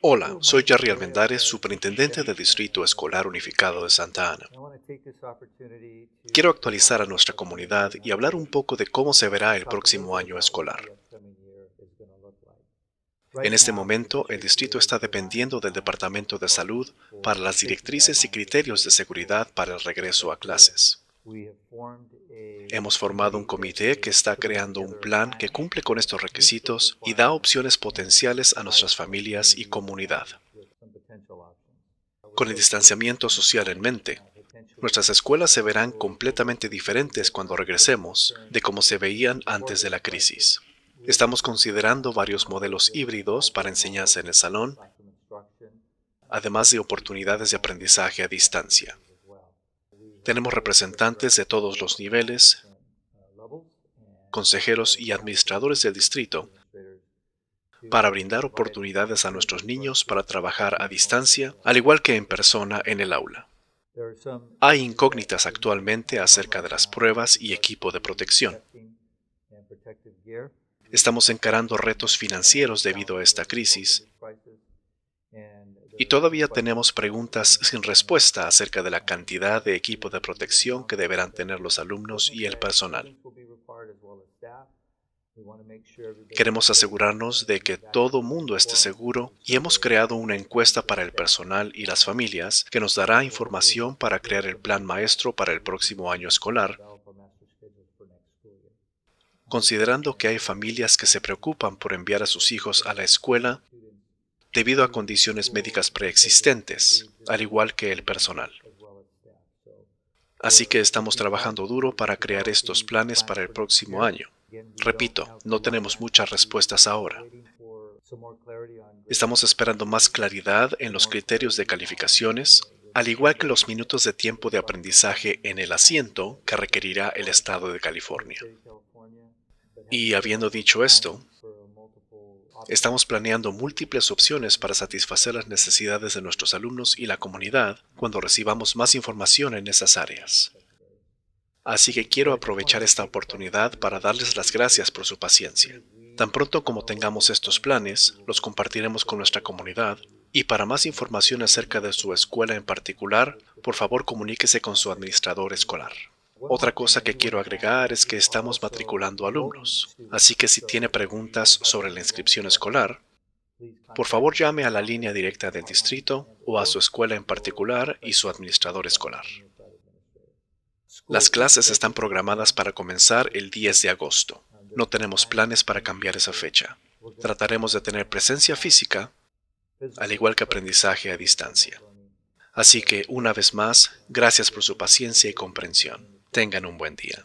Hola, soy Jerry Almendares, superintendente del Distrito Escolar Unificado de Santa Ana. Quiero actualizar a nuestra comunidad y hablar un poco de cómo se verá el próximo año escolar. En este momento, el distrito está dependiendo del Departamento de Salud para las directrices y criterios de seguridad para el regreso a clases. Hemos formado un comité que está creando un plan que cumple con estos requisitos y da opciones potenciales a nuestras familias y comunidad. Con el distanciamiento social en mente, nuestras escuelas se verán completamente diferentes cuando regresemos de como se veían antes de la crisis. Estamos considerando varios modelos híbridos para enseñarse en el salón, además de oportunidades de aprendizaje a distancia. Tenemos representantes de todos los niveles, consejeros y administradores del distrito, para brindar oportunidades a nuestros niños para trabajar a distancia, al igual que en persona en el aula. Hay incógnitas actualmente acerca de las pruebas y equipo de protección. Estamos encarando retos financieros debido a esta crisis y todavía tenemos preguntas sin respuesta acerca de la cantidad de equipo de protección que deberán tener los alumnos y el personal. Queremos asegurarnos de que todo mundo esté seguro y hemos creado una encuesta para el personal y las familias que nos dará información para crear el plan maestro para el próximo año escolar, considerando que hay familias que se preocupan por enviar a sus hijos a la escuela debido a condiciones médicas preexistentes, al igual que el personal. Así que estamos trabajando duro para crear estos planes para el próximo año. Repito, no tenemos muchas respuestas ahora. Estamos esperando más claridad en los criterios de calificaciones, al igual que los minutos de tiempo de aprendizaje en el asiento que requerirá el Estado de California. Y habiendo dicho esto, Estamos planeando múltiples opciones para satisfacer las necesidades de nuestros alumnos y la comunidad cuando recibamos más información en esas áreas. Así que quiero aprovechar esta oportunidad para darles las gracias por su paciencia. Tan pronto como tengamos estos planes, los compartiremos con nuestra comunidad y para más información acerca de su escuela en particular, por favor comuníquese con su administrador escolar. Otra cosa que quiero agregar es que estamos matriculando alumnos, así que si tiene preguntas sobre la inscripción escolar, por favor llame a la línea directa del distrito o a su escuela en particular y su administrador escolar. Las clases están programadas para comenzar el 10 de agosto. No tenemos planes para cambiar esa fecha. Trataremos de tener presencia física, al igual que aprendizaje a distancia. Así que, una vez más, gracias por su paciencia y comprensión. Tengan un buen día.